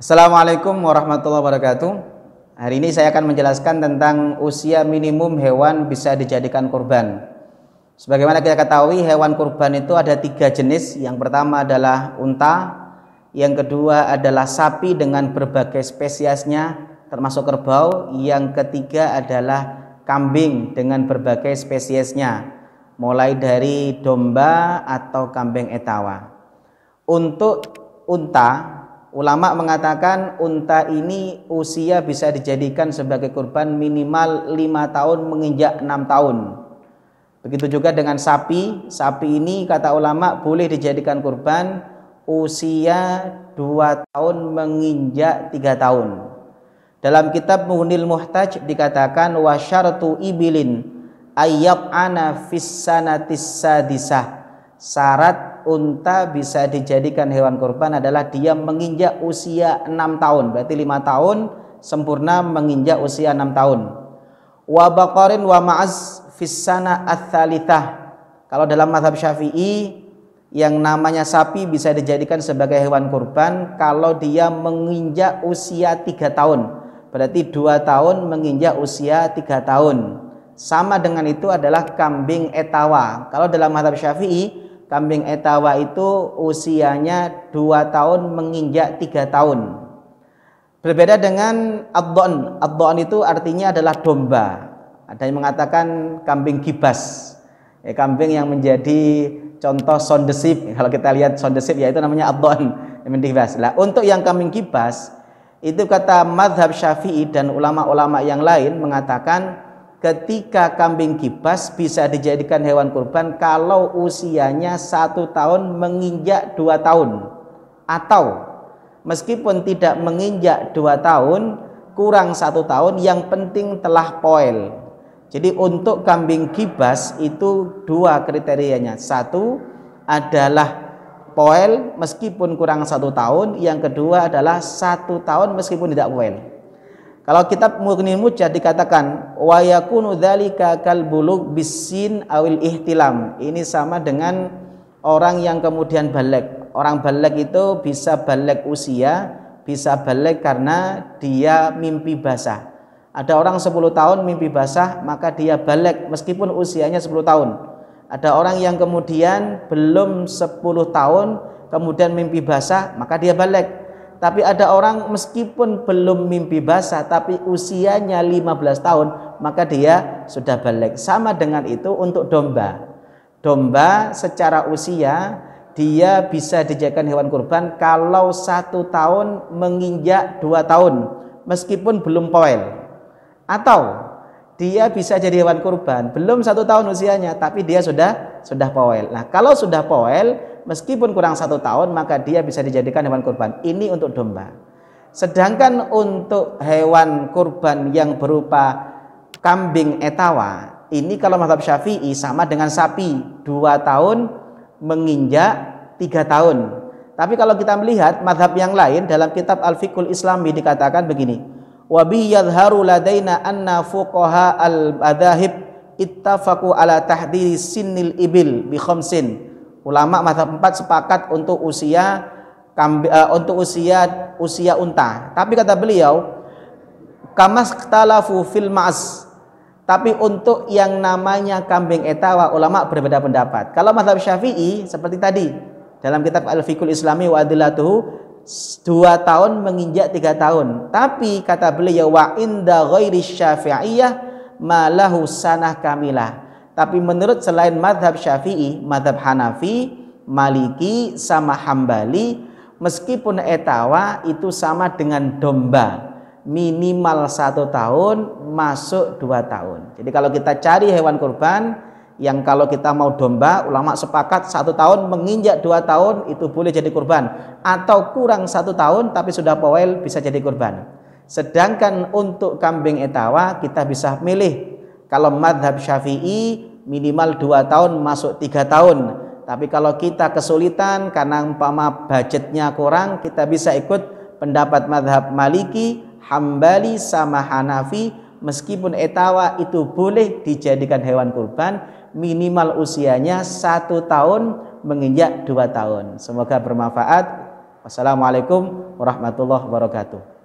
Assalamualaikum warahmatullahi wabarakatuh. Hari ini saya akan menjelaskan tentang usia minimum hewan bisa dijadikan kurban. Sebagaimana kita ketahui, hewan kurban itu ada tiga jenis. Yang pertama adalah unta, yang kedua adalah sapi dengan berbagai spesiesnya, termasuk kerbau. Yang ketiga adalah kambing dengan berbagai spesiesnya, mulai dari domba atau kambing etawa. Untuk unta Ulama mengatakan unta ini usia bisa dijadikan sebagai kurban minimal lima tahun menginjak enam tahun. Begitu juga dengan sapi, sapi ini kata ulama boleh dijadikan kurban usia dua tahun menginjak tiga tahun. Dalam kitab Muhnil Muhtaj dikatakan wasyartu ibilin ayyab ana fis sanatis sadisah. Syarat unta bisa dijadikan hewan kurban adalah dia menginjak usia enam tahun berarti lima tahun sempurna menginjak usia enam tahun wa baqarin wa ma'az fissana athalithah. kalau dalam mazhab syafi'i yang namanya sapi bisa dijadikan sebagai hewan kurban kalau dia menginjak usia tiga tahun berarti dua tahun menginjak usia tiga tahun sama dengan itu adalah kambing etawa kalau dalam mazhab syafi'i kambing etawa itu usianya dua tahun menginjak tiga tahun. Berbeda dengan abdon. Abdon itu artinya adalah domba. Ada yang mengatakan kambing kibas. Ya, kambing yang menjadi contoh sondesip. Kalau kita lihat sondesip ya itu namanya abdon. Kambing kibas. Nah, untuk yang kambing kibas itu kata madhab syafi'i dan ulama-ulama yang lain mengatakan ketika kambing kibas bisa dijadikan hewan kurban kalau usianya satu tahun menginjak dua tahun atau meskipun tidak menginjak dua tahun kurang satu tahun yang penting telah poel jadi untuk kambing kibas itu dua kriterianya satu adalah poel meskipun kurang satu tahun yang kedua adalah satu tahun meskipun tidak poel kalau kitab murni Muja dikatakan wa yakunu dzalika kal bulug bisin awil ihtilam. Ini sama dengan orang yang kemudian balik. Orang balik itu bisa balik usia, bisa balik karena dia mimpi basah. Ada orang 10 tahun mimpi basah, maka dia balik meskipun usianya 10 tahun. Ada orang yang kemudian belum 10 tahun kemudian mimpi basah, maka dia balik tapi ada orang meskipun belum mimpi basah tapi usianya 15 tahun maka dia sudah balik. Sama dengan itu untuk domba. Domba secara usia dia bisa dijadikan hewan kurban kalau satu tahun menginjak dua tahun meskipun belum poel. Atau dia bisa jadi hewan kurban belum satu tahun usianya tapi dia sudah sudah poel. Nah kalau sudah poel meskipun kurang satu tahun maka dia bisa dijadikan hewan kurban ini untuk domba sedangkan untuk hewan kurban yang berupa kambing etawa ini kalau mazhab syafi'i sama dengan sapi dua tahun menginjak tiga tahun tapi kalau kita melihat madhab yang lain dalam kitab al-fiqhul islami dikatakan begini wabihi yadharu ladaina anna fuqaha al badahib ittafaku ala tahdiri sinnil ibil bi khomsin. Ulama mata empat sepakat untuk usia kambi, uh, untuk usia usia unta. Tapi kata beliau, kamas talafu fil ma'as. Tapi untuk yang namanya kambing etawa ulama berbeda pendapat. Kalau mata Syafi'i seperti tadi dalam kitab al fikul Islami wa adilatuhu dua tahun menginjak tiga tahun. Tapi kata beliau wa inda ghairi syafi'iyah malahu sanah kamilah. Tapi menurut selain madhab syafi'i, madhab Hanafi, Maliki, sama Hambali, meskipun etawa itu sama dengan domba. Minimal satu tahun, masuk dua tahun. Jadi kalau kita cari hewan kurban, yang kalau kita mau domba, ulama sepakat satu tahun menginjak dua tahun itu boleh jadi kurban. Atau kurang satu tahun tapi sudah poel bisa jadi kurban. Sedangkan untuk kambing etawa kita bisa milih kalau madhab syafi'i minimal 2 tahun masuk tiga tahun. Tapi kalau kita kesulitan karena umpama budgetnya kurang, kita bisa ikut pendapat madhab Maliki, Hambali, sama Hanafi, meskipun etawa itu boleh dijadikan hewan kurban, minimal usianya satu tahun menginjak dua tahun. Semoga bermanfaat. Wassalamualaikum warahmatullahi wabarakatuh.